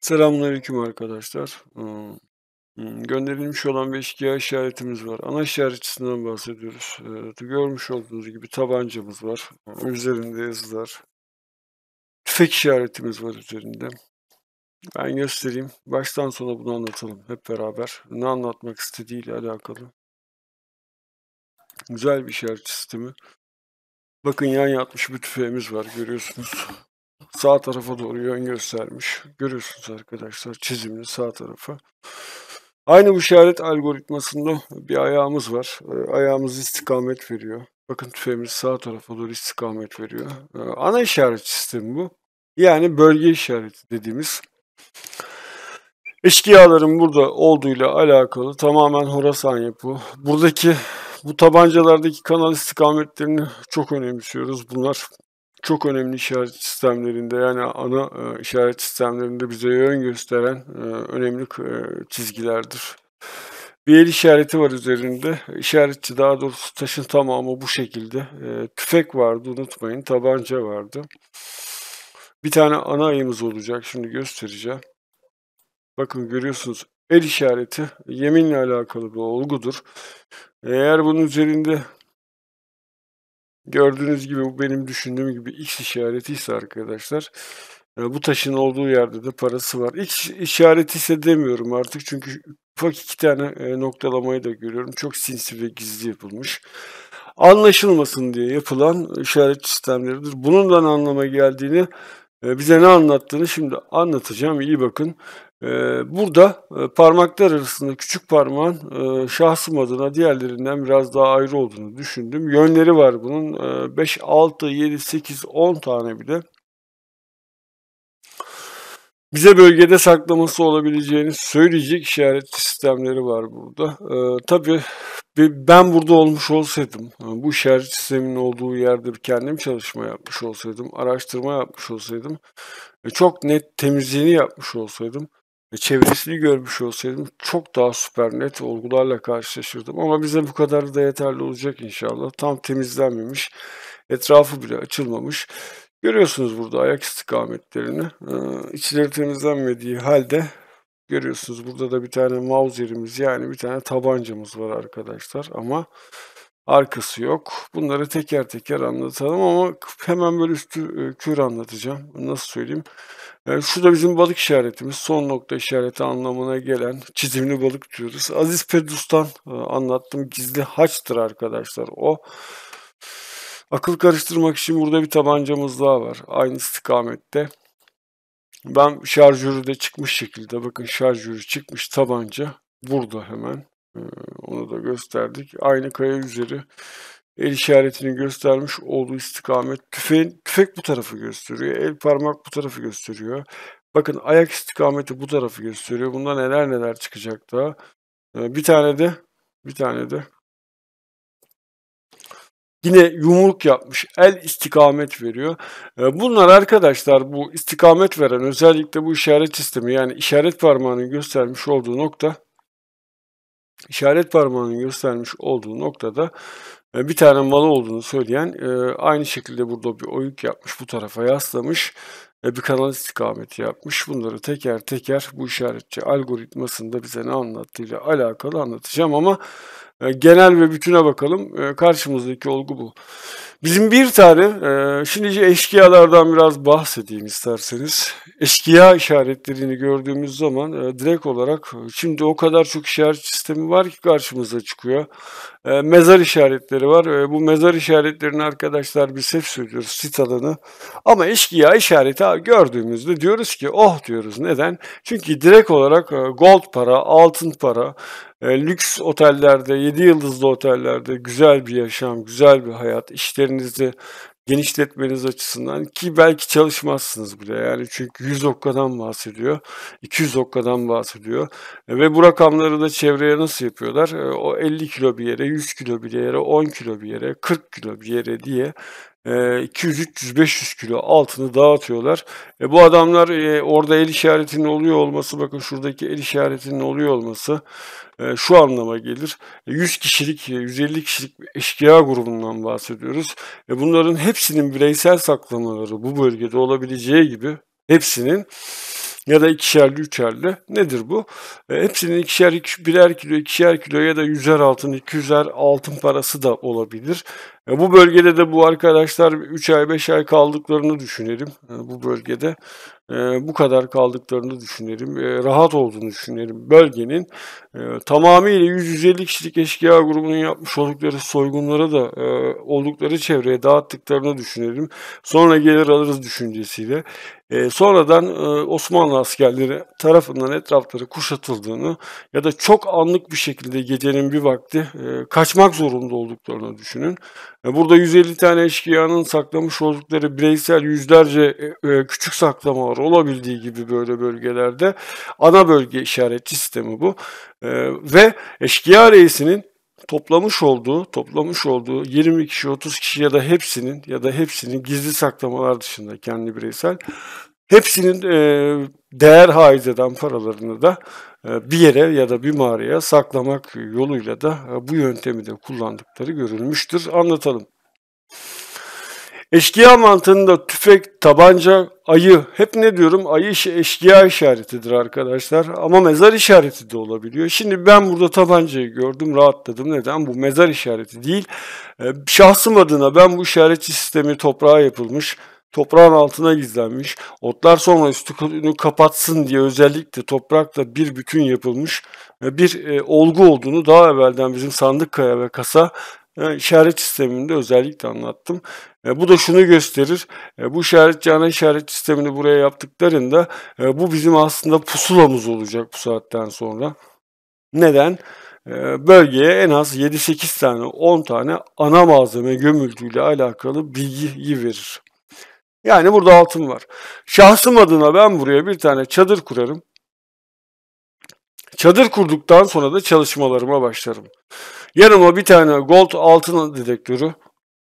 Selamünaleyküm arkadaşlar. Gönderilmiş olan bir eşkıya işaretimiz var. Ana işaretçisinden bahsediyoruz. görmüş olduğunuz gibi tabancamız var. Üzerinde yazılar. Tüfek işaretimiz var üzerinde. Ben göstereyim. Baştan sona bunu anlatalım hep beraber. Ne anlatmak istediğiyle alakalı. Güzel bir işaret sistemi. Bakın yan yatmış bir tüfeğimiz var görüyorsunuz sağ tarafa doğru yön göstermiş. Görüyorsunuz arkadaşlar çizimli sağ tarafı. Aynı bu işaret algoritmasında bir ayağımız var. Ee, ayağımız istikamet veriyor. Bakın tüfeğimiz sağ tarafa doğru istikamet veriyor. Ee, ana işaret sistemi bu. Yani bölge işareti dediğimiz. Eşkıyaların burada olduğuyla alakalı tamamen Horasan yapı. Buradaki bu tabancalardaki kanal istikametlerini çok önemsiyoruz. Bunlar çok önemli işaret sistemlerinde yani ana e, işaret sistemlerinde bize yön gösteren e, önemli e, çizgilerdir. Bir el işareti var üzerinde. İşaretçi daha doğrusu taşın tamamı bu şekilde. tüfek vardı unutmayın. Tabanca vardı. Bir tane ana ayımız olacak. Şimdi göstereceğim. Bakın görüyorsunuz el işareti yeminle alakalı bir olgudur. Eğer bunun üzerinde Gördüğünüz gibi bu benim düşündüğüm gibi X işareti ise arkadaşlar e, bu taşın olduğu yerde de parası var. X işareti ise demiyorum artık çünkü ufak iki tane e, noktalamayı da görüyorum. Çok sinsi ve gizli yapılmış. Anlaşılmasın diye yapılan işaret sistemleridir. Bunun da anlama geldiğini e, bize ne anlattığını şimdi anlatacağım. İyi bakın. Ee, burada e, parmaklar arasında küçük parmağın e, şahsım adına diğerlerinden biraz daha ayrı olduğunu düşündüm. Yönleri var bunun 5, 6, 7, 8, 10 tane bile. Bize bölgede saklaması olabileceğini söyleyecek işaret sistemleri var burada. Ee, tabii ben burada olmuş olsaydım, e, bu işaret sisteminin olduğu yerde bir kendim çalışma yapmış olsaydım, araştırma yapmış olsaydım, çok net temizliğini yapmış olsaydım, ve çevresini görmüş olsaydım çok daha süper net olgularla karşılaşırdım. Ama bize bu kadar da yeterli olacak inşallah. Tam temizlenmemiş, etrafı bile açılmamış. Görüyorsunuz burada ayak istikametlerini. Ee, içleri temizlenmediği halde görüyorsunuz burada da bir tane mauserimiz yani bir tane tabancamız var arkadaşlar ama arkası yok. Bunları teker teker anlatalım ama hemen böyle üstü e, kür anlatacağım. Nasıl söyleyeyim? E, şurada bizim balık işaretimiz son nokta işareti anlamına gelen çizimli balık diyoruz. Aziz Perdus'tan e, anlattım. Gizli haçtır arkadaşlar o. Akıl karıştırmak için burada bir tabancamız daha var. Aynı istikamette. Ben şarjörü de çıkmış şekilde. Bakın şarjörü çıkmış tabanca. Burada hemen. E, onu da gösterdik. Aynı kaya üzeri El işaretini göstermiş olduğu istikamet tüfeğin, tüfek bu tarafı gösteriyor. El parmak bu tarafı gösteriyor. Bakın ayak istikameti bu tarafı gösteriyor. Bundan neler neler çıkacak da. Ee, bir tane de bir tane de Yine yumruk yapmış, el istikamet veriyor. Ee, bunlar arkadaşlar bu istikamet veren özellikle bu işaret sistemi yani işaret parmağının göstermiş olduğu nokta işaret parmağının göstermiş olduğu noktada e, bir tane malı olduğunu söyleyen e, aynı şekilde burada bir oyuk yapmış, bu tarafa yaslamış e, bir kanal istikameti yapmış. Bunları teker teker bu işaretçi algoritmasında bize ne anlattığıyla alakalı anlatacağım ama e, genel ve bütüne bakalım. E, karşımızdaki olgu bu. Bizim bir tane, e, şimdi eşkıyalardan biraz bahsedeyim isterseniz. Eşkıya işaretlerini gördüğümüz zaman direkt olarak şimdi o kadar çok işaret sistemi var ki karşımıza çıkıyor. Mezar işaretleri var. Bu mezar işaretlerini arkadaşlar bir hep söylüyoruz sit alanı. Ama eşkıya işareti gördüğümüzde diyoruz ki oh diyoruz. Neden? Çünkü direkt olarak gold para, altın para, e, lüks otellerde, 7 yıldızlı otellerde güzel bir yaşam, güzel bir hayat, işlerinizi genişletmeniz açısından ki belki çalışmazsınız bile yani çünkü 100 okkadan bahsediyor 200 okkadan bahsediyor e, ve bu rakamları da çevreye nasıl yapıyorlar e, o 50 kilo bir yere 100 kilo bir yere 10 kilo bir yere 40 kilo bir yere diye 200 300 500 kilo altını dağıtıyorlar. E bu adamlar e, orada el işaretinin oluyor olması bakın şuradaki el işaretinin oluyor olması ee, şu anlama gelir. 100 e, kişilik, 150 e, kişilik eşkıya grubundan bahsediyoruz. E, bunların hepsinin bireysel saklamaları bu bölgede olabileceği gibi hepsinin ya da ikişerli üçerli nedir bu? E, hepsinin ikişer iki, birer kilo ikişer kilo ya da yüzer altın iki yüzer altın parası da olabilir. E, bu bölgede de bu arkadaşlar üç ay beş ay kaldıklarını düşünelim e, bu bölgede e, bu kadar kaldıklarını düşünelim. E, rahat olduğunu düşünelim. Bölgenin e, tamamıyla 150 kişilik eşkıya grubunun yapmış oldukları soygunlara da e, oldukları çevreye dağıttıklarını düşünelim. Sonra gelir alırız düşüncesiyle. E, sonradan e, Osmanlı askerleri tarafından etrafları kuşatıldığını ya da çok anlık bir şekilde gecenin bir vakti e, kaçmak zorunda olduklarını düşünün. E, burada 150 tane eşkıyanın saklamış oldukları bireysel yüzlerce e, e küçük saklamalar olabildiği gibi böyle bölgelerde ana bölge işaretçi sistemi bu. E, ve eşkıya reisinin toplamış olduğu, toplamış olduğu 20 kişi, 30 kişi ya da hepsinin ya da hepsinin gizli saklamalar dışında kendi bireysel hepsinin e, değer haiz eden paralarını da e, bir yere ya da bir mağaraya saklamak yoluyla da e, bu yöntemi de kullandıkları görülmüştür. Anlatalım. Eşkıya mantığında tüfek, tabanca, ayı hep ne diyorum? Ayı eşkıya işaretidir arkadaşlar ama mezar işareti de olabiliyor. Şimdi ben burada tabancayı gördüm rahatladım. Neden? Bu mezar işareti değil. Ee, şahsım adına ben bu işaretçi sistemi toprağa yapılmış toprağın altına gizlenmiş. Otlar sonra üstünü kapatsın diye özellikle toprakla bir bütün yapılmış e, bir e, olgu olduğunu daha evvelden bizim sandık kaya ve Kasa işaret sisteminde özellikle anlattım. E, bu da şunu gösterir. E, bu işaret cana işaret sistemini buraya yaptıklarında e, bu bizim aslında pusulamız olacak bu saatten sonra. Neden? Bölgeye en az 7-8 tane 10 tane ana malzeme gömüldüğüyle alakalı bilgiyi verir. Yani burada altın var. Şahsım adına ben buraya bir tane çadır kurarım. Çadır kurduktan sonra da çalışmalarıma başlarım. Yanıma bir tane gold altın dedektörü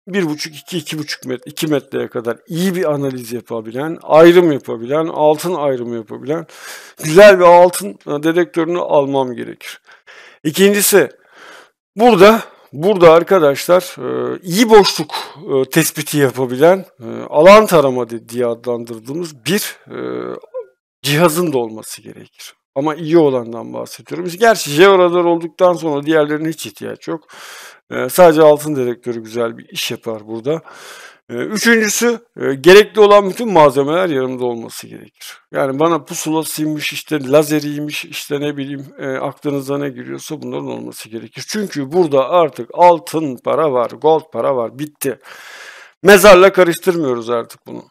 1,5-2-2,5 metre, 2 metreye kadar iyi bir analiz yapabilen, ayrım yapabilen, altın ayrımı yapabilen güzel bir altın dedektörünü almam gerekir. İkincisi burada burada arkadaşlar e, iyi boşluk e, tespiti yapabilen e, alan tarama diye adlandırdığımız bir cihazın da olması gerekir ama iyi olandan bahsediyorum. Gerçi jeoradar olduktan sonra diğerlerine hiç ihtiyaç yok. Ee, sadece altın dedektörü güzel bir iş yapar burada. Ee, üçüncüsü e, gerekli olan bütün malzemeler yanımda olması gerekir. Yani bana pusulasıymış işte lazeriymiş işte ne bileyim e, aklınıza ne giriyorsa bunların olması gerekir. Çünkü burada artık altın para var, gold para var bitti. Mezarla karıştırmıyoruz artık bunu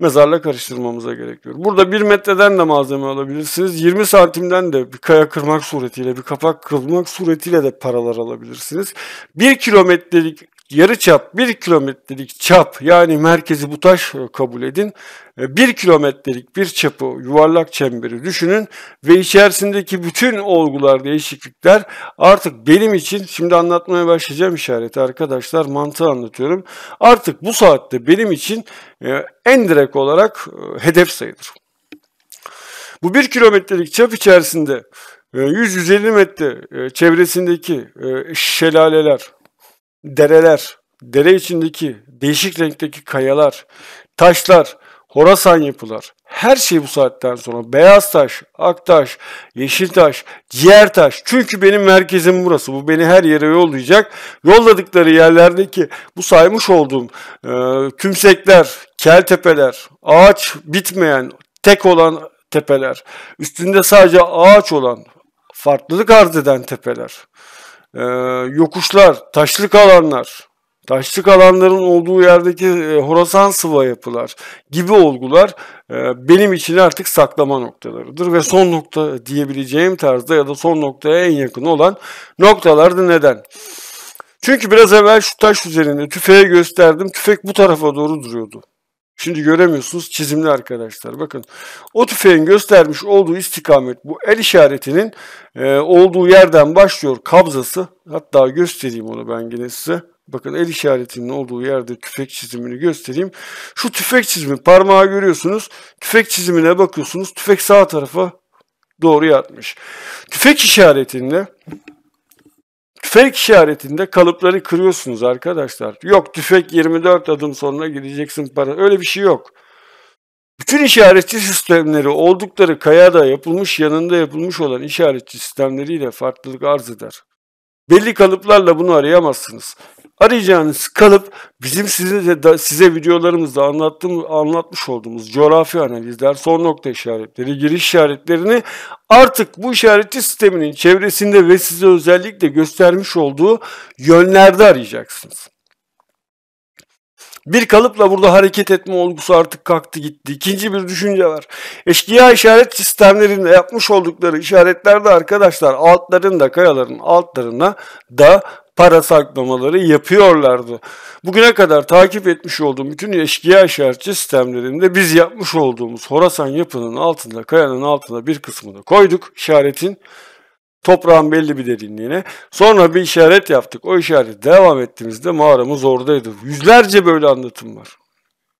mezarla karıştırmamıza gerek yok. Burada bir metreden de malzeme alabilirsiniz. 20 santimden de bir kaya kırmak suretiyle, bir kapak kırmak suretiyle de paralar alabilirsiniz. Bir kilometrelik yarı çap 1 kilometrelik çap yani merkezi bu taş e, kabul edin. 1 e, kilometrelik bir çapı yuvarlak çemberi düşünün ve içerisindeki bütün olgular değişiklikler artık benim için şimdi anlatmaya başlayacağım işareti arkadaşlar mantığı anlatıyorum. Artık bu saatte benim için e, en direkt olarak hedef sayılır. Bu 1 kilometrelik çap içerisinde 100-150 metre çevresindeki şelaleler, dereler, dere içindeki değişik renkteki kayalar, taşlar, Horasan yapılar. Her şey bu saatten sonra beyaz taş, ak taş, yeşil taş, ciğer taş. Çünkü benim merkezim burası. Bu beni her yere yollayacak. Yolladıkları yerlerdeki bu saymış olduğum e, tümsekler, kel tepeler, ağaç bitmeyen, tek olan tepeler, üstünde sadece ağaç olan, farklılık arz eden tepeler e, yokuşlar, taşlık alanlar, taşlık alanların olduğu yerdeki e, Horasan sıva yapılar gibi olgular e, benim için artık saklama noktalarıdır ve son nokta diyebileceğim tarzda ya da son noktaya en yakın olan noktalardı. Neden? Çünkü biraz evvel şu taş üzerinde tüfeğe gösterdim. Tüfek bu tarafa doğru duruyordu. Şimdi göremiyorsunuz çizimli arkadaşlar. Bakın o tüfeğin göstermiş olduğu istikamet bu el işaretinin e, olduğu yerden başlıyor kabzası. Hatta göstereyim onu ben yine size. Bakın el işaretinin olduğu yerde tüfek çizimini göstereyim. Şu tüfek çizimi parmağı görüyorsunuz. Tüfek çizimine bakıyorsunuz. Tüfek sağ tarafa doğru yatmış. Tüfek işaretinde Tüfek işaretinde kalıpları kırıyorsunuz arkadaşlar. Yok tüfek 24 adım sonra gideceksin para. Öyle bir şey yok. Bütün işaretçi sistemleri oldukları kayada yapılmış yanında yapılmış olan işaretçi sistemleriyle farklılık arz eder. Belli kalıplarla bunu arayamazsınız. Arayacağınız kalıp bizim size, de, size videolarımızda anlattığım, anlatmış olduğumuz coğrafi analizler, son nokta işaretleri, giriş işaretlerini artık bu işaretçi sisteminin çevresinde ve size özellikle göstermiş olduğu yönlerde arayacaksınız. Bir kalıpla burada hareket etme olgusu artık kalktı gitti. İkinci bir düşünce var. Eşkıya işaret sistemlerinde yapmış oldukları işaretlerde arkadaşlar altlarında kayaların altlarına da para saklamaları yapıyorlardı. Bugüne kadar takip etmiş olduğum bütün eşkıya işaretçi sistemlerinde biz yapmış olduğumuz Horasan yapının altında, kayanın altında bir kısmını koyduk işaretin toprağın belli bir derinliğine. Sonra bir işaret yaptık. O işaret devam ettiğimizde mağaramız oradaydı. Yüzlerce böyle anlatım var.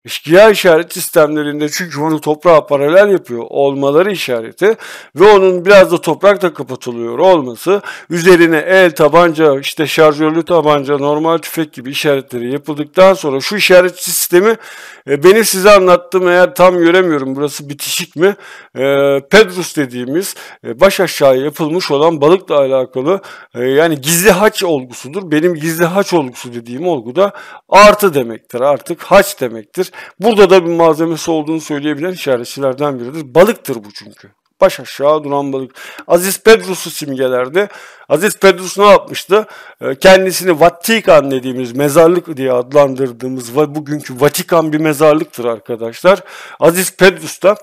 İşkiya işaret sistemlerinde çünkü onu toprağa paralel yapıyor olmaları işareti ve onun biraz da toprakta kapatılıyor olması üzerine el tabanca işte şarjörlü tabanca normal tüfek gibi işaretleri yapıldıktan sonra şu işaret sistemi e, benim size anlattım eğer tam göremiyorum burası bitişik mi e, Pedrus dediğimiz e, baş aşağı yapılmış olan balıkla alakalı e, yani gizli haç olgusudur benim gizli haç olgusu dediğim olgu da artı demektir artık haç demektir. Burada da bir malzemesi olduğunu söyleyebilen işaretçilerden biridir. Balıktır bu çünkü. Baş aşağı duran balık. Aziz Pedros'u simgelerde Aziz Petrus ne yapmıştı? Ee, kendisini Vatikan dediğimiz mezarlık diye adlandırdığımız bugünkü Vatikan bir mezarlıktır arkadaşlar. Aziz Petrus da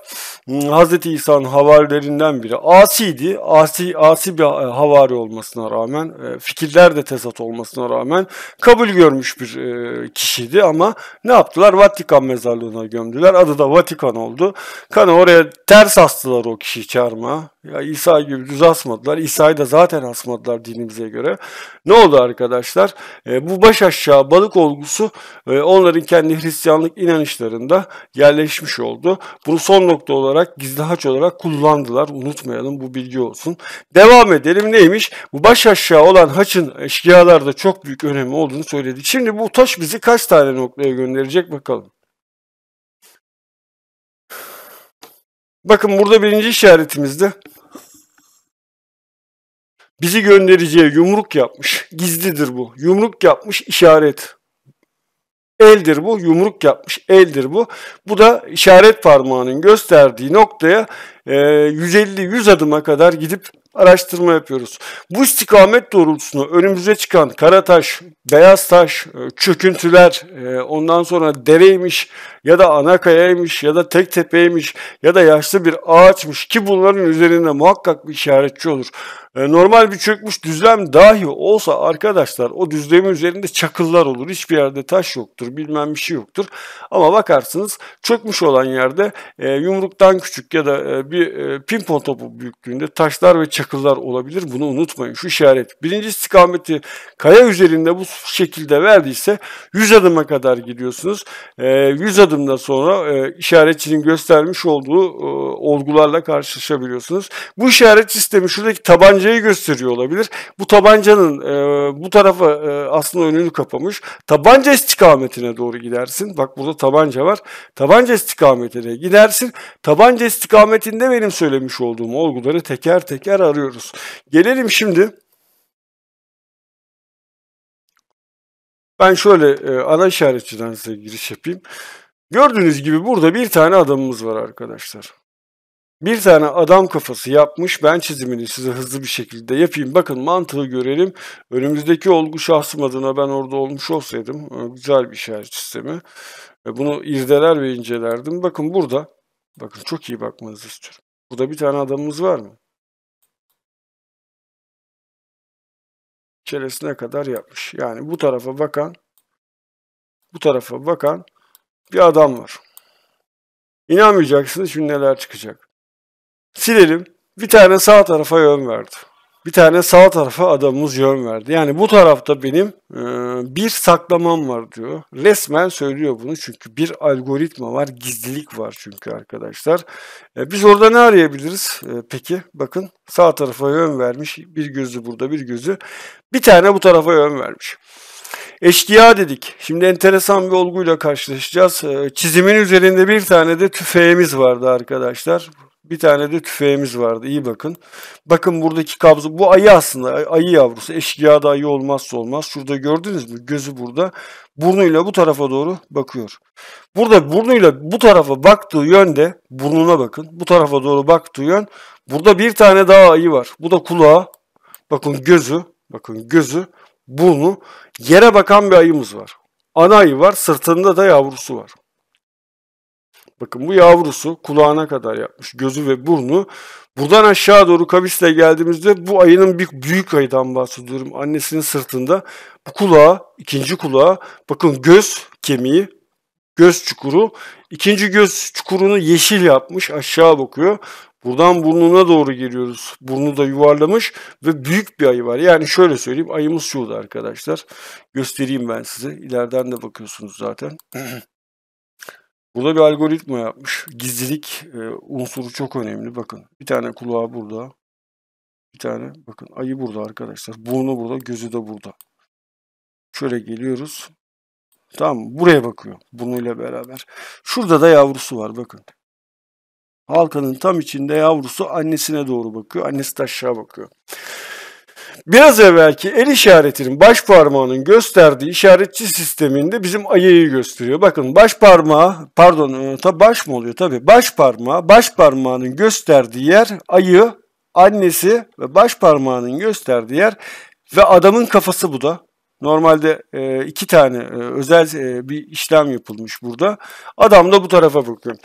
Hz. Hmm, İsa'nın havarilerinden biri. Asiydi. Asi, asi bir e, havari olmasına rağmen, e, fikirler de tesat olmasına rağmen kabul görmüş bir e, kişiydi ama ne yaptılar? Vatikan mezarlığına gömdüler. Adı da Vatikan oldu. Kanı oraya ters astılar o kişiyi çağırma. Ya İsa gibi düz asmadılar. İsa'yı da zaten asmadılar dinimize göre. Ne oldu arkadaşlar? E, bu baş aşağı balık olgusu e, onların kendi Hristiyanlık inanışlarında yerleşmiş oldu. Bunu son nokta olarak gizli haç olarak kullandılar. Unutmayalım bu bilgi olsun. Devam edelim neymiş? Bu baş aşağı olan haçın eşkıyalarda çok büyük önemi olduğunu söyledi. Şimdi bu taş bizi kaç tane noktaya gönderecek bakalım. Bakın burada birinci işaretimizde Bizi göndereceği yumruk yapmış. Gizlidir bu. Yumruk yapmış işaret. Eldir bu, yumruk yapmış eldir bu. Bu da işaret parmağının gösterdiği noktaya 150-100 e, adıma kadar gidip araştırma yapıyoruz. Bu istikamet doğrultusunu önümüze çıkan Karataş, Beyaz Taş, e, çöküntüler, e, ondan sonra dereymiş ya da Anakaya'ymış ya da tek tepeymiş ya da yaşlı bir ağaçmış ki bunların üzerinde muhakkak bir işaretçi olur. E, normal bir çökmüş düzlem dahi olsa arkadaşlar o düzlemin üzerinde çakıllar olur. Hiçbir yerde taş yoktur, bilmem bir şey yoktur. Ama bakarsınız çökmüş olan yerde yumruktan küçük ya da bir pimpon topu büyüklüğünde taşlar ve çakıllar çakıllar olabilir. Bunu unutmayın. Şu işaret. Birinci istikameti kaya üzerinde bu şekilde verdiyse 100 adıma kadar gidiyorsunuz. Ee, e, 100 adımdan sonra işaretçinin göstermiş olduğu e, olgularla karşılaşabiliyorsunuz. Bu işaret sistemi şuradaki tabancayı gösteriyor olabilir. Bu tabancanın e, bu tarafa e, aslında önünü kapamış. Tabanca istikametine doğru gidersin. Bak burada tabanca var. Tabanca istikametine gidersin. Tabanca istikametinde benim söylemiş olduğum olguları teker teker arıyoruz. Gelelim şimdi. Ben şöyle e, ara işaretçiden size giriş yapayım. Gördüğünüz gibi burada bir tane adamımız var arkadaşlar. Bir tane adam kafası yapmış. Ben çizimini size hızlı bir şekilde yapayım. Bakın mantığı görelim. Önümüzdeki olgu şahsım adına ben orada olmuş olsaydım e, güzel bir işaret sistemi. E, bunu irdeler ve incelerdim. Bakın burada. Bakın çok iyi bakmanızı istiyorum. Burada bir tane adamımız var mı? keresine kadar yapmış. Yani bu tarafa bakan bu tarafa bakan bir adam var. İnanmayacaksınız şimdi neler çıkacak. Silelim. Bir tane sağ tarafa yön verdi bir tane sağ tarafa adamımız yön verdi. Yani bu tarafta benim e, bir saklamam var diyor. Resmen söylüyor bunu çünkü bir algoritma var, gizlilik var çünkü arkadaşlar. E, biz orada ne arayabiliriz? E, peki bakın sağ tarafa yön vermiş. Bir gözü burada, bir gözü. Bir tane bu tarafa yön vermiş. Eşkıya dedik. Şimdi enteresan bir olguyla karşılaşacağız. E, çizimin üzerinde bir tane de tüfeğimiz vardı arkadaşlar. Bir tane de tüfeğimiz vardı. İyi bakın. Bakın buradaki kabzo. Bu ayı aslında. Ayı yavrusu. Eşkıya da ayı olmazsa olmaz. Şurada gördünüz mü? Gözü burada. Burnuyla bu tarafa doğru bakıyor. Burada burnuyla bu tarafa baktığı yönde burnuna bakın. Bu tarafa doğru baktığı yön. Burada bir tane daha ayı var. Bu da kulağı. Bakın gözü. Bakın gözü. Burnu. Yere bakan bir ayımız var. Ana ayı var. Sırtında da yavrusu var. Bakın bu yavrusu kulağına kadar yapmış. Gözü ve burnu. Buradan aşağı doğru kavisle geldiğimizde bu ayının bir büyük ayıdan bahsediyorum. Annesinin sırtında bu kulağı, ikinci kulağı bakın göz kemiği, göz çukuru. ikinci göz çukurunu yeşil yapmış aşağı bakıyor. Buradan burnuna doğru giriyoruz. Burnu da yuvarlamış ve büyük bir ayı var. Yani şöyle söyleyeyim ayımız şurada arkadaşlar. Göstereyim ben size. İleriden de bakıyorsunuz zaten. Burada bir algoritma yapmış. Gizlilik e, unsuru çok önemli. Bakın bir tane kulağı burada. Bir tane bakın ayı burada arkadaşlar. Burnu burada, gözü de burada. Şöyle geliyoruz. Tamam buraya bakıyor bununla beraber. Şurada da yavrusu var bakın. Halkanın tam içinde yavrusu annesine doğru bakıyor. Annesi de aşağı bakıyor. Biraz evvelki el işaretinin baş parmağının gösterdiği işaretçi sisteminde bizim ayıyı gösteriyor. Bakın baş parmağı, pardon e, ta baş mı oluyor tabii baş parmağı, baş parmağının gösterdiği yer ayı, annesi ve baş parmağının gösterdiği yer ve adamın kafası bu da. Normalde e, iki tane e, özel bir işlem yapılmış burada. Adam da bu tarafa bakıyor.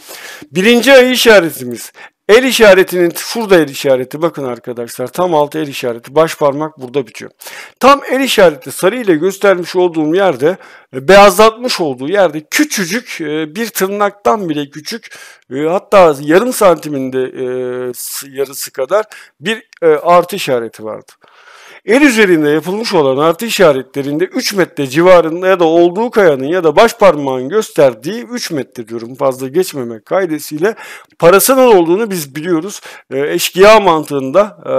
Birinci ayı işaretimiz El işaretinin şurada el işareti bakın arkadaşlar tam altı el işareti baş parmak burada bitiyor. Tam el işareti sarı ile göstermiş olduğum yerde e, beyazlatmış olduğu yerde küçücük e, bir tırnaktan bile küçük e, hatta yarım santiminde yarısı kadar bir artı işareti vardı. El üzerinde yapılmış olan artı işaretlerinde 3 metre civarında ya da olduğu kayanın ya da baş parmağın gösterdiği 3 metre diyorum fazla geçmemek kaydesiyle parasal olduğunu biz biliyoruz. Ee, eşkıya mantığında e,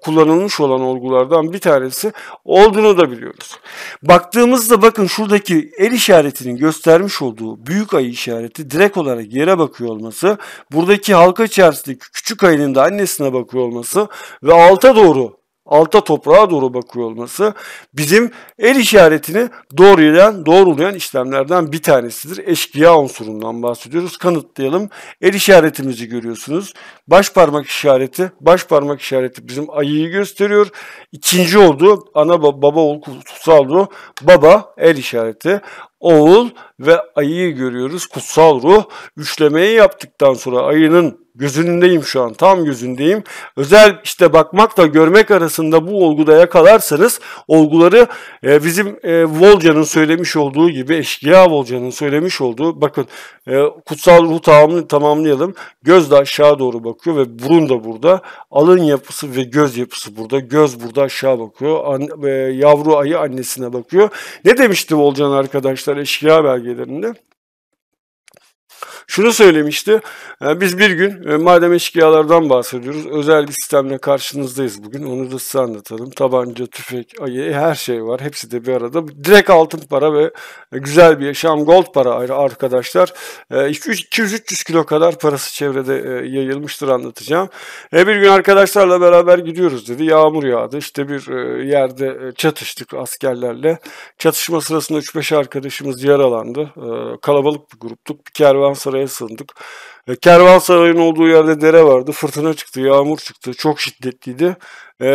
kullanılmış olan olgulardan bir tanesi olduğunu da biliyoruz. Baktığımızda bakın şuradaki el işaretinin göstermiş olduğu büyük ayı işareti direkt olarak yere bakıyor olması, buradaki halka içerisindeki küçük ayının da annesine bakıyor olması ve alta doğru alta toprağa doğru bakıyor olması bizim el işaretini doğrulayan, doğrulayan işlemlerden bir tanesidir. Eşkıya unsurundan bahsediyoruz. Kanıtlayalım. El işaretimizi görüyorsunuz. Baş parmak işareti, baş parmak işareti bizim ayıyı gösteriyor. İkinci oldu ana baba, baba oğul kutsal oldu. Baba el işareti oğul ve ayıyı görüyoruz. Kutsal ruh üçlemeyi yaptıktan sonra ayının gözündeyim şu an tam gözündeyim. Özel işte bakmakla görmek arasında bu olguda yakalarsanız olguları e, bizim e, Volca'nın söylemiş olduğu gibi eşkıya Volca'nın söylemiş olduğu bakın e, kutsal ruh tamamlı, tamamlayalım. Göz de aşağı doğru bakıyor ve burun da burada. Alın yapısı ve göz yapısı burada. Göz burada aşağı bakıyor. An, e, yavru ayı annesine bakıyor. Ne demişti Volcan arkadaşlar? eşkıya belgelerinde şunu söylemişti. E, biz bir gün e, madem eşkıyalardan bahsediyoruz özel bir sistemle karşınızdayız bugün. Onu da size anlatalım. Tabanca, tüfek, ayı e, her şey var. Hepsi de bir arada. Direkt altın para ve güzel bir yaşam gold para ayrı arkadaşlar. 200-300 kilo kadar parası çevrede yayılmıştır anlatacağım. Bir gün arkadaşlarla beraber gidiyoruz dedi. Yağmur yağdı. İşte bir yerde çatıştık askerlerle. Çatışma sırasında 3-5 arkadaşımız yaralandı. Kalabalık bir gruptuk. Bir kervansaraya Allah'a sığındık. E, Kervansaray'ın olduğu yerde dere vardı. Fırtına çıktı, yağmur çıktı. Çok şiddetliydi. E,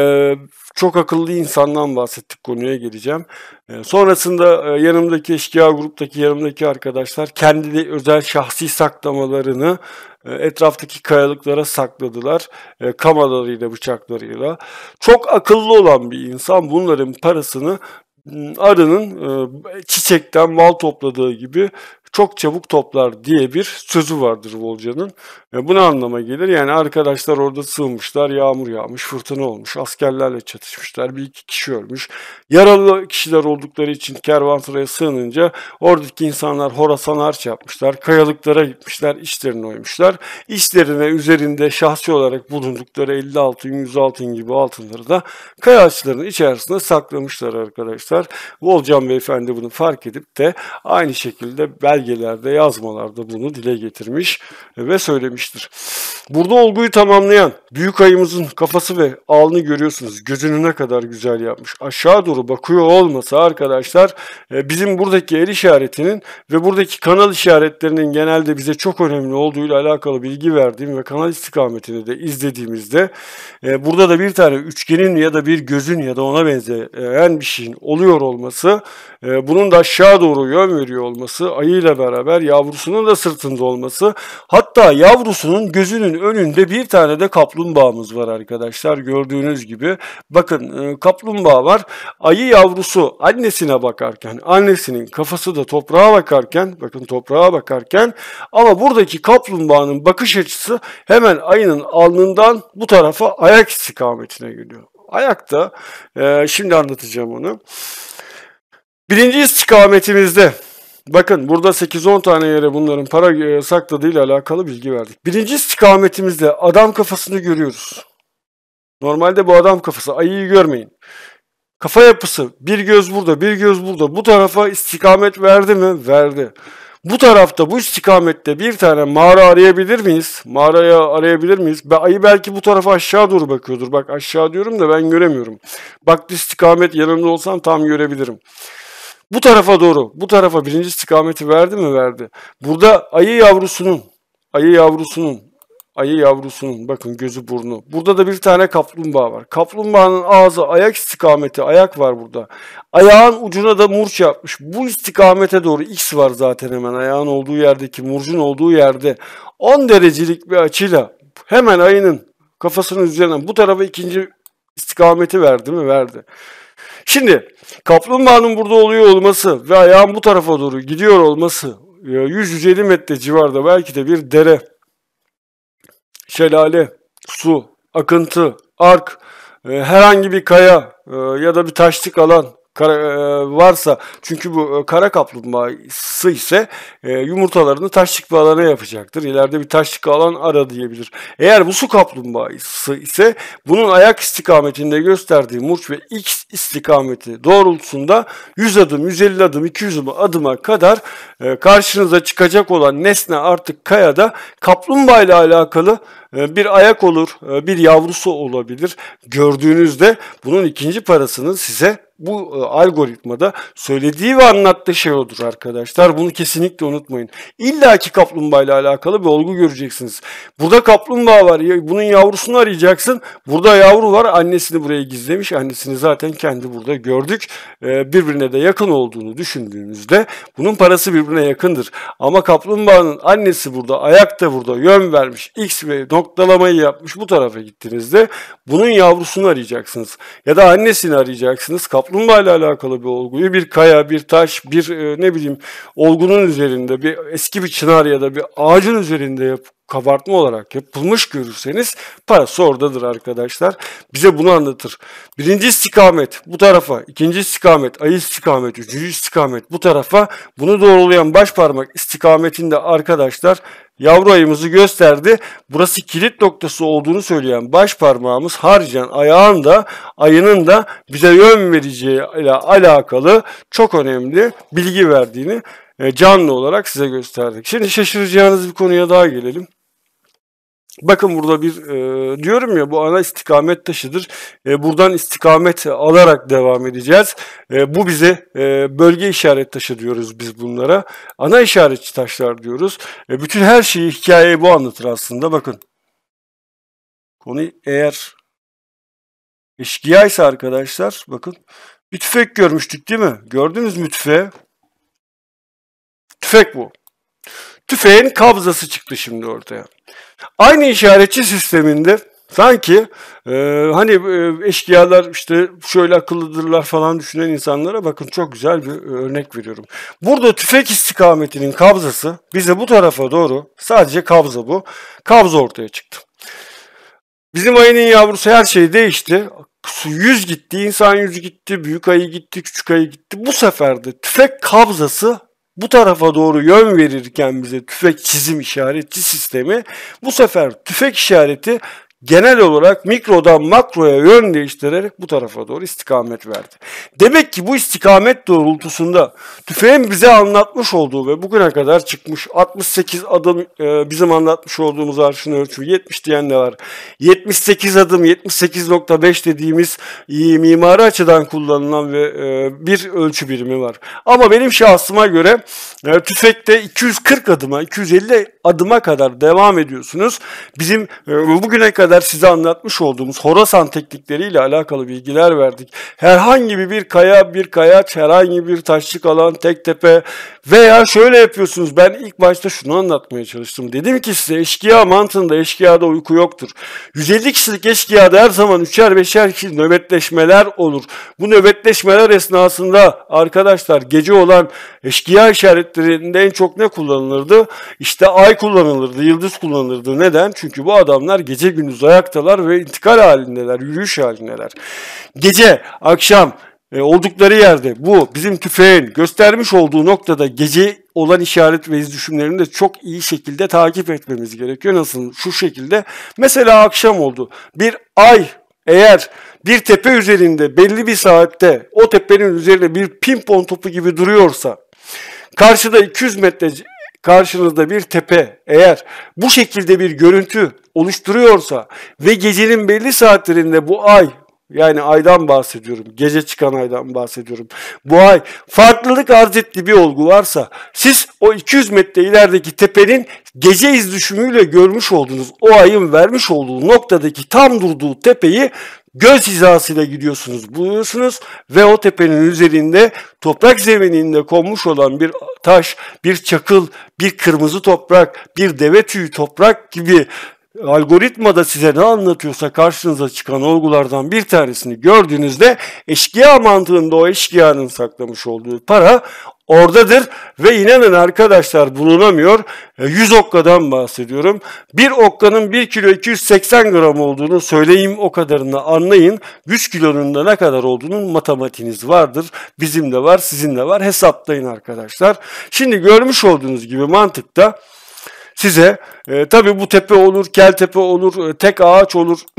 çok akıllı insandan bahsettik konuya geleceğim. E, sonrasında e, yanımdaki eşkıya gruptaki yanımdaki arkadaşlar kendi özel şahsi saklamalarını e, etraftaki kayalıklara sakladılar. E, kamalarıyla, bıçaklarıyla. Çok akıllı olan bir insan bunların parasını ıı, arının ıı, çiçekten mal topladığı gibi çok çabuk toplar diye bir sözü vardır Volca'nın. E, bu ne anlama gelir? Yani arkadaşlar orada sığmışlar, yağmur yağmış, fırtına olmuş, askerlerle çatışmışlar, bir iki kişi ölmüş. Yaralı kişiler oldukları için kervansaraya sığınınca oradaki insanlar Horasan harç yapmışlar, kayalıklara gitmişler, işlerini oymuşlar. İşlerine üzerinde şahsi olarak bulundukları 50 altın, 100 altın gibi altınları da kayaçların içerisinde saklamışlar arkadaşlar. Volcan beyefendi bunu fark edip de aynı şekilde bel belgelerde, yazmalarda bunu dile getirmiş e, ve söylemiştir. Burada olguyu tamamlayan büyük ayımızın kafası ve alnı görüyorsunuz. Gözünü ne kadar güzel yapmış. Aşağı doğru bakıyor olmasa arkadaşlar e, bizim buradaki el işaretinin ve buradaki kanal işaretlerinin genelde bize çok önemli olduğuyla alakalı bilgi verdiğim ve kanal istikametini de izlediğimizde e, burada da bir tane üçgenin ya da bir gözün ya da ona benzeyen bir şeyin oluyor olması e, bunun da aşağı doğru yön veriyor olması, ayıyla beraber yavrusunun da sırtında olması, hatta yavrusunun gözünün önünde bir tane de kaplumbağamız var arkadaşlar gördüğünüz gibi. Bakın e, kaplumbağa var, ayı yavrusu annesine bakarken, annesinin kafası da toprağa bakarken, bakın toprağa bakarken ama buradaki kaplumbağanın bakış açısı hemen ayının alnından bu tarafa ayak istikametine geliyor. Ayakta, e, şimdi anlatacağım onu. Birinci istikametimizde Bakın burada 8-10 tane yere bunların para e, sakladığı ile alakalı bilgi verdik. Birinci istikametimizde adam kafasını görüyoruz. Normalde bu adam kafası. Ayıyı görmeyin. Kafa yapısı bir göz burada bir göz burada bu tarafa istikamet verdi mi? Verdi. Bu tarafta bu istikamette bir tane mağara arayabilir miyiz? Mağaraya arayabilir miyiz? Be, ayı belki bu tarafa aşağı doğru bakıyordur. Bak aşağı diyorum da ben göremiyorum. Bak istikamet yanımda olsam tam görebilirim. Bu tarafa doğru, bu tarafa birinci istikameti verdi mi? Verdi. Burada ayı yavrusunun, ayı yavrusunun, ayı yavrusunun bakın gözü burnu. Burada da bir tane kaplumbağa var. Kaplumbağanın ağzı ayak istikameti, ayak var burada. Ayağın ucuna da murç yapmış. Bu istikamete doğru X var zaten hemen ayağın olduğu yerdeki, murcun olduğu yerde. 10 derecelik bir açıyla hemen ayının kafasının üzerine bu tarafa ikinci istikameti verdi mi? Verdi. Şimdi kaplumbağanın burada oluyor olması ve ayağın bu tarafa doğru gidiyor olması 100-150 e, metre civarda belki de bir dere, şelale, su, akıntı, ark, e, herhangi bir kaya e, ya da bir taşlık alan kara, e, varsa çünkü bu e, kara kaplumbağası ise e, yumurtalarını taşlık bir alana yapacaktır. İleride bir taşlık alan ara diyebilir. Eğer bu su kaplumbağası ise bunun ayak istikametinde gösterdiği murç ve x istikameti doğrultusunda 100 adım, 150 adım, 200 adım adıma kadar e, karşınıza çıkacak olan nesne artık kayada kaplumbağa ile alakalı e, bir ayak olur, bir yavrusu olabilir. Gördüğünüzde bunun ikinci parasını size bu e, algoritmada söylediği ve anlattığı şey odur arkadaşlar. Bunu kesinlikle unutmayın. İlla ki kaplumbağa ile alakalı bir olgu göreceksiniz. Burada kaplumbağa var. Bunun yavrusunu arayacaksın. Burada yavru var. Annesini buraya gizlemiş. Annesini zaten kendi burada gördük. E, birbirine de yakın olduğunu düşündüğümüzde bunun parası birbirine yakındır. Ama kaplumbağanın annesi burada, ayakta burada yön vermiş. X ve noktalamayı yapmış. Bu tarafa gittiğinizde bunun yavrusunu arayacaksınız. Ya da annesini arayacaksınız. Kaplumbağa kaplumbağayla alakalı bir olguyu bir kaya, bir taş, bir e, ne bileyim olgunun üzerinde, bir eski bir çınar ya da bir ağacın üzerinde yap, kabartma olarak yapılmış görürseniz parası oradadır arkadaşlar. Bize bunu anlatır. Birinci istikamet bu tarafa, ikinci istikamet, ay istikamet, üçüncü istikamet bu tarafa. Bunu doğrulayan baş parmak istikametinde arkadaşlar yavru ayımızı gösterdi. Burası kilit noktası olduğunu söyleyen baş parmağımız harcayan ayağın da ayının da bize yön vereceği ile alakalı çok önemli bilgi verdiğini e, canlı olarak size gösterdik. Şimdi şaşıracağınız bir konuya daha gelelim. Bakın burada bir e, diyorum ya bu ana istikamet taşıdır. E, buradan istikamet alarak devam edeceğiz. E, bu bize e, bölge işaret taşı diyoruz biz bunlara. Ana işaretçi taşlar diyoruz. E, bütün her şeyi hikayeyi bu anlatır aslında bakın. Konu eğer eşkıyaysa arkadaşlar bakın bir tüfek görmüştük değil mi? Gördünüz mü tüfeği? Tüfek bu. Tüfeğin kabzası çıktı şimdi ortaya. Aynı işaretçi sisteminde sanki e, hani e, eşkıyalar işte şöyle akıllıdırlar falan düşünen insanlara bakın çok güzel bir örnek veriyorum. Burada tüfek istikametinin kabzası bize bu tarafa doğru sadece kabza bu. Kabza ortaya çıktı. Bizim ayının yavrusu her şey değişti. Yüz gitti, insan yüz gitti, büyük ayı gitti, küçük ayı gitti. Bu sefer de tüfek kabzası bu tarafa doğru yön verirken bize tüfek çizim işaretçi sistemi bu sefer tüfek işareti genel olarak mikrodan makroya yön değiştirerek bu tarafa doğru istikamet verdi. Demek ki bu istikamet doğrultusunda tüfeğin bize anlatmış olduğu ve bugüne kadar çıkmış 68 adım e, bizim anlatmış olduğumuz arşın ölçümü 70 diyen de var. 78 adım 78.5 dediğimiz mimari açıdan kullanılan ve e, bir ölçü birimi var. Ama benim şahsıma göre e, tüfekte 240 adıma 250 adıma kadar devam ediyorsunuz. Bizim e, bugüne kadar kadar size anlatmış olduğumuz Horasan teknikleriyle alakalı bilgiler verdik. Herhangi bir kaya, bir kayaç, herhangi bir taşlık alan, tek tepe veya şöyle yapıyorsunuz. Ben ilk başta şunu anlatmaya çalıştım. Dedim ki size eşkıya mantığında eşkıyada uyku yoktur. 150 kişilik eşkıyada her zaman 3'er 5'er kişi nöbetleşmeler olur. Bu nöbetleşmeler esnasında arkadaşlar gece olan eşkıya işaretlerinde en çok ne kullanılırdı? İşte ay kullanılırdı, yıldız kullanılırdı. Neden? Çünkü bu adamlar gece gündüz dümdüz ayaktalar ve intikal halindeler, yürüyüş halindeler. Gece, akşam e, oldukları yerde bu bizim tüfeğin göstermiş olduğu noktada gece olan işaret ve iz düşümlerini de çok iyi şekilde takip etmemiz gerekiyor. Nasıl? Şu şekilde. Mesela akşam oldu. Bir ay eğer bir tepe üzerinde belli bir saatte o tepenin üzerinde bir pimpon topu gibi duruyorsa karşıda 200 metre karşınızda bir tepe eğer bu şekilde bir görüntü oluşturuyorsa ve gecenin belli saatlerinde bu ay yani aydan bahsediyorum. Gece çıkan aydan bahsediyorum. Bu ay farklılık arz ettiği bir olgu varsa siz o 200 metre ilerideki tepenin gece iz düşümüyle görmüş olduğunuz o ayın vermiş olduğu noktadaki tam durduğu tepeyi göz hizasıyla gidiyorsunuz, buluyorsunuz ve o tepenin üzerinde toprak zemininde konmuş olan bir taş, bir çakıl, bir kırmızı toprak, bir deve tüyü toprak gibi algoritmada size ne anlatıyorsa karşınıza çıkan olgulardan bir tanesini gördüğünüzde eşkıya mantığında o eşkıyanın saklamış olduğu para oradadır ve inanın arkadaşlar bulunamıyor. 100 e, okkadan bahsediyorum. Bir okkanın 1 kilo 280 gram olduğunu söyleyeyim o kadarını anlayın. 100 kilonun da ne kadar olduğunu matematiğiniz vardır. Bizim de var, sizin de var. Hesaplayın arkadaşlar. Şimdi görmüş olduğunuz gibi mantıkta size e, tabii bu tepe olur, kel tepe olur, e, tek ağaç olur.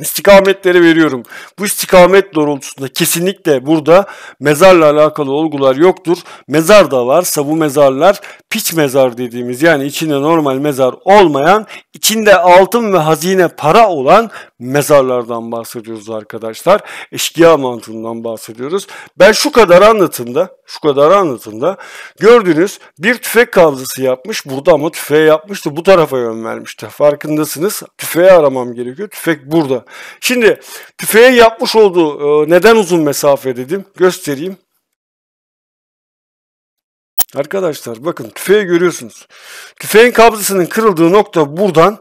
istikametleri veriyorum. Bu istikamet doğrultusunda kesinlikle burada mezarla alakalı olgular yoktur. Mezar da var, bu mezarlar piç mezar dediğimiz yani içinde normal mezar olmayan, içinde altın ve hazine para olan mezarlardan bahsediyoruz arkadaşlar. Eşkıya mantığından bahsediyoruz. Ben şu kadar anlatımda, şu kadar anlatımda gördünüz bir tüfek kavzası yapmış. Burada ama tüfeği yapmıştı. Bu tarafa yön vermişti. Farkındasınız. Tüfeği aramam gerekiyor. Tüfek burada. Şimdi tüfeği yapmış olduğu e, neden uzun mesafe dedim. Göstereyim. Arkadaşlar bakın tüfeği görüyorsunuz. Tüfeğin kabzasının kırıldığı nokta buradan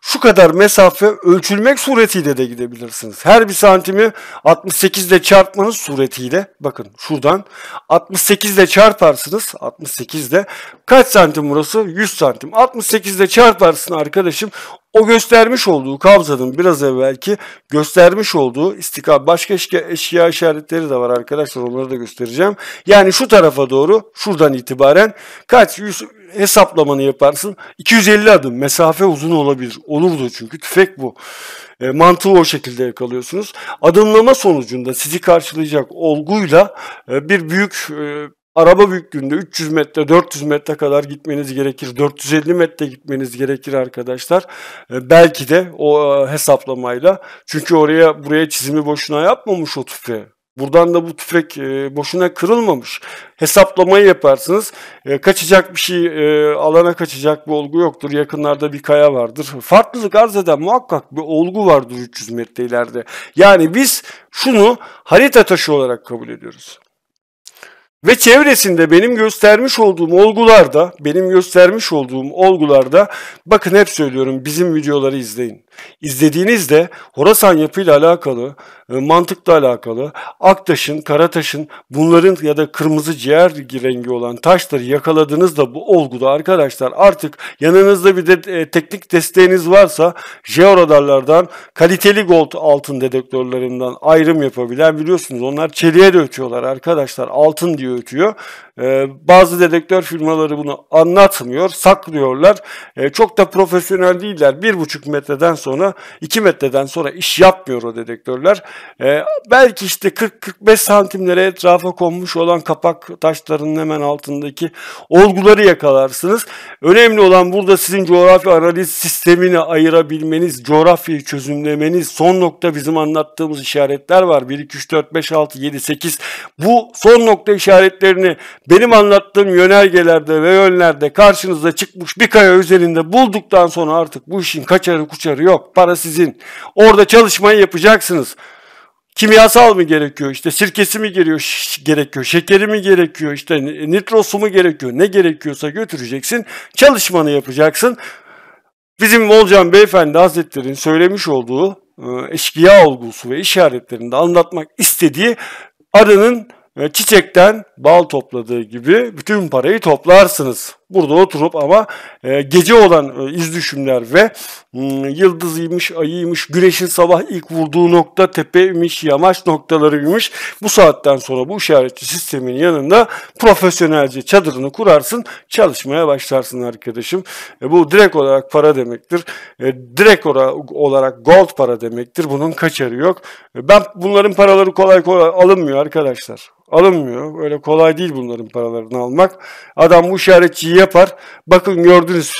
şu kadar mesafe ölçülmek suretiyle de gidebilirsiniz. Her bir santimi 68 ile çarpmanız suretiyle bakın şuradan 68 ile çarparsınız 68 ile kaç santim burası 100 santim 68 ile çarparsın arkadaşım o göstermiş olduğu Kabza'nın biraz evvelki göstermiş olduğu istikam başka eşya, eşya işaretleri de var arkadaşlar onları da göstereceğim. Yani şu tarafa doğru şuradan itibaren kaç yüz hesaplamanı yaparsın. 250 adım mesafe uzun olabilir. Olurdu çünkü tüfek bu. E, mantığı o şekilde yakalıyorsunuz. Adımlama sonucunda sizi karşılayacak olguyla e, bir büyük e, Araba büyüklüğünde 300 metre, 400 metre kadar gitmeniz gerekir. 450 metre gitmeniz gerekir arkadaşlar. E, belki de o e, hesaplamayla. Çünkü oraya buraya çizimi boşuna yapmamış o tüfeği. Buradan da bu tüfek e, boşuna kırılmamış. Hesaplamayı yaparsınız. E, kaçacak bir şey, e, alana kaçacak bir olgu yoktur. Yakınlarda bir kaya vardır. Farklılık arz eden muhakkak bir olgu vardır 300 metre ileride. Yani biz şunu harita taşı olarak kabul ediyoruz. Ve çevresinde benim göstermiş olduğum olgularda, benim göstermiş olduğum olgularda bakın hep söylüyorum bizim videoları izleyin. İzlediğinizde Horasan yapıyla alakalı, e, mantıkla alakalı Aktaş'ın, Karataş'ın bunların ya da kırmızı ciğer rengi olan taşları yakaladığınızda bu olguda arkadaşlar artık yanınızda bir de e, teknik desteğiniz varsa jeoradarlardan kaliteli gold altın dedektörlerinden ayrım yapabilen biliyorsunuz onlar çeliğe de ölçüyorlar arkadaşlar altın diyor tu, as, Ee, bazı dedektör firmaları bunu anlatmıyor, saklıyorlar. Ee, çok da profesyonel değiller. Bir buçuk metreden sonra, iki metreden sonra iş yapmıyor o dedektörler. Ee, belki işte 40-45 santimlere etrafa konmuş olan kapak taşlarının hemen altındaki olguları yakalarsınız. Önemli olan burada sizin coğrafya analiz sistemini ayırabilmeniz, coğrafyayı çözümlemeniz, son nokta bizim anlattığımız işaretler var. 1, 2, 3, 4, 5, 6, 7, 8. Bu son nokta işaretlerini benim anlattığım yönergelerde ve yönlerde karşınıza çıkmış bir kaya üzerinde bulduktan sonra artık bu işin kaçarı kuçarı yok. Para sizin. Orada çalışmayı yapacaksınız. Kimyasal mı gerekiyor işte sirkesi mi giriyor, gerekiyor, şekeri mi gerekiyor, işte nitrosu mu gerekiyor, ne gerekiyorsa götüreceksin, çalışmanı yapacaksın. Bizim Volcan Beyefendi Hazretleri'nin söylemiş olduğu ıı, eşkıya olgusu ve işaretlerinde anlatmak istediği arının ve çiçekten bal topladığı gibi bütün parayı toplarsınız. Burada oturup ama e, gece olan e, iz düşümler ve m, hmm, yıldızıymış, ayıymış, güneşin sabah ilk vurduğu nokta tepeymiş, yamaç noktalarıymış. Bu saatten sonra bu işaretçi sistemin yanında profesyonelce çadırını kurarsın, çalışmaya başlarsın arkadaşım. E, bu direkt olarak para demektir. E, direkt olarak gold para demektir. Bunun kaçarı yok. E, ben bunların paraları kolay kolay alınmıyor arkadaşlar. Alınmıyor. Öyle kolay değil bunların paralarını almak. Adam bu işaretçiyi yapar. Bakın gördünüz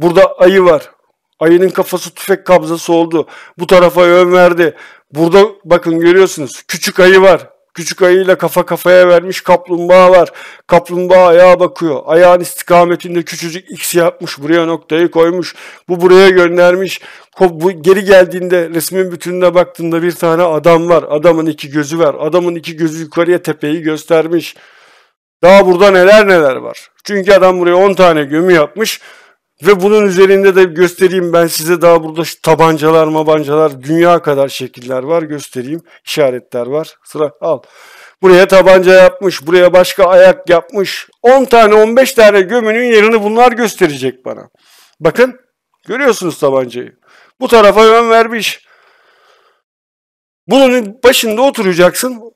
burada ayı var. Ayının kafası tüfek kabzası oldu. Bu tarafa yön verdi. Burada bakın görüyorsunuz küçük ayı var. Küçük ayıyla kafa kafaya vermiş kaplumbağa var. Kaplumbağa ayağa bakıyor. Ayağın istikametinde küçücük x yapmış. Buraya noktayı koymuş. Bu buraya göndermiş. Bu geri geldiğinde resmin bütününe baktığında bir tane adam var. Adamın iki gözü var. Adamın iki gözü yukarıya tepeyi göstermiş. Daha burada neler neler var. Çünkü adam buraya 10 tane gömü yapmış ve bunun üzerinde de göstereyim ben size daha burada şu tabancalar mabancalar dünya kadar şekiller var göstereyim işaretler var sıra al. Buraya tabanca yapmış, buraya başka ayak yapmış. 10 tane 15 tane gömünün yerini bunlar gösterecek bana. Bakın görüyorsunuz tabancayı. Bu tarafa yön vermiş. Bunun başında oturacaksın.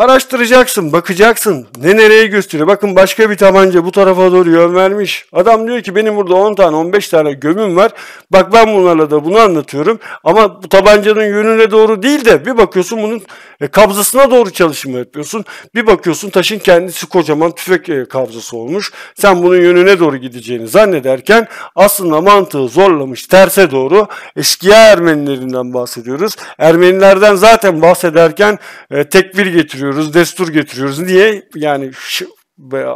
Araştıracaksın, bakacaksın. Ne nereye gösteriyor? Bakın başka bir tabanca bu tarafa doğru yön vermiş. Adam diyor ki benim burada 10 tane, 15 tane gömüm var. Bak ben bunlarla da bunu anlatıyorum. Ama bu tabancanın yönüne doğru değil de bir bakıyorsun bunun e, kabzasına doğru çalışma yapıyorsun. Bir bakıyorsun taşın kendisi kocaman tüfek e, kabzası olmuş. Sen bunun yönüne doğru gideceğini zannederken aslında mantığı zorlamış terse doğru. Eskiye Ermenilerinden bahsediyoruz. Ermenilerden zaten bahsederken e, tekbir getiriyor yapıyoruz, destur getiriyoruz. diye Yani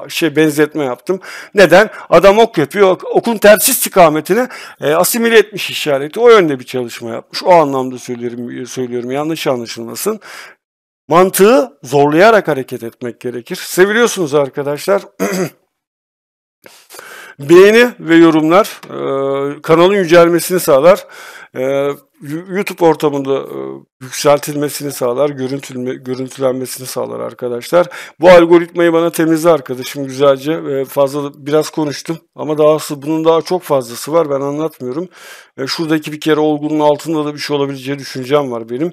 şey benzetme yaptım. Neden? Adam ok yapıyor. Okun tersi istikametine e, asimile etmiş işareti. O yönde bir çalışma yapmış. O anlamda söylerim, söylüyorum. Yanlış anlaşılmasın. Mantığı zorlayarak hareket etmek gerekir. Seviliyorsunuz arkadaşlar. Beğeni ve yorumlar e, kanalın yücelmesini sağlar. E, YouTube ortamında e, yükseltilmesini sağlar, görüntülme, görüntülenmesini sağlar arkadaşlar. Bu algoritmayı bana temizle arkadaşım güzelce. E, fazla biraz konuştum ama dahası bunun daha çok fazlası var. Ben anlatmıyorum. E, şuradaki bir kere olgunun altında da bir şey olabileceği düşüncem var benim.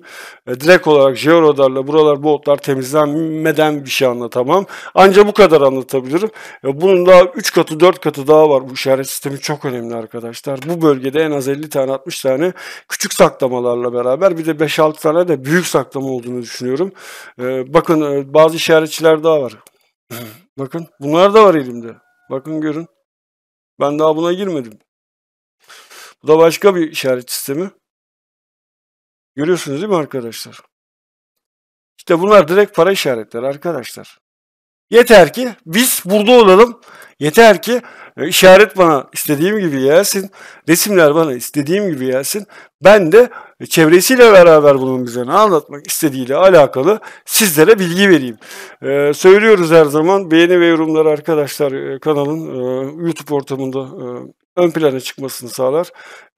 Direkt olarak jeoradarla buralar bu otlar temizlenmeden bir şey anlatamam. Ancak bu kadar anlatabilirim. Bunun daha 3 katı 4 katı daha var. Bu işaret sistemi çok önemli arkadaşlar. Bu bölgede en az 50 tane 60 tane küçük saklamalarla beraber bir de 5-6 tane de büyük saklama olduğunu düşünüyorum. Ee, e, bakın bazı işaretçiler daha var. bakın bunlar da var elimde. Bakın görün. Ben daha buna girmedim. Bu da başka bir işaret sistemi. Görüyorsunuz değil mi arkadaşlar? İşte bunlar direkt para işaretleri arkadaşlar. Yeter ki biz burada olalım. Yeter ki e, işaret bana istediğim gibi gelsin. Resimler bana istediğim gibi gelsin. Ben de e, çevresiyle beraber bunun bize ne anlatmak istediğiyle alakalı sizlere bilgi vereyim. Ee, söylüyoruz her zaman beğeni ve yorumlar arkadaşlar e, kanalın e, YouTube ortamında e, ön plana çıkmasını sağlar.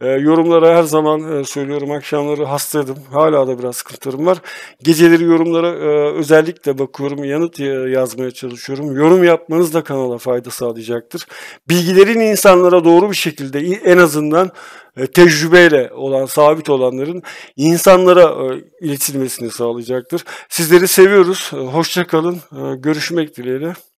E, yorumlara her zaman e, söylüyorum akşamları hastaydım. Hala da biraz sıkıntılarım var. Geceleri yorumlara e, özellikle bakıyorum. Yanıt e, yazmaya çalışıyorum. Yorum yapmanız da kanala fayda sağlayacaktır. Bilgilerin insanlara doğru bir şekilde en azından e, tecrübeyle olan, sabit olanların insanlara e, iletilmesini sağlayacaktır. Sizleri seviyoruz. Hoşça kalın. Görüşmek dileğiyle.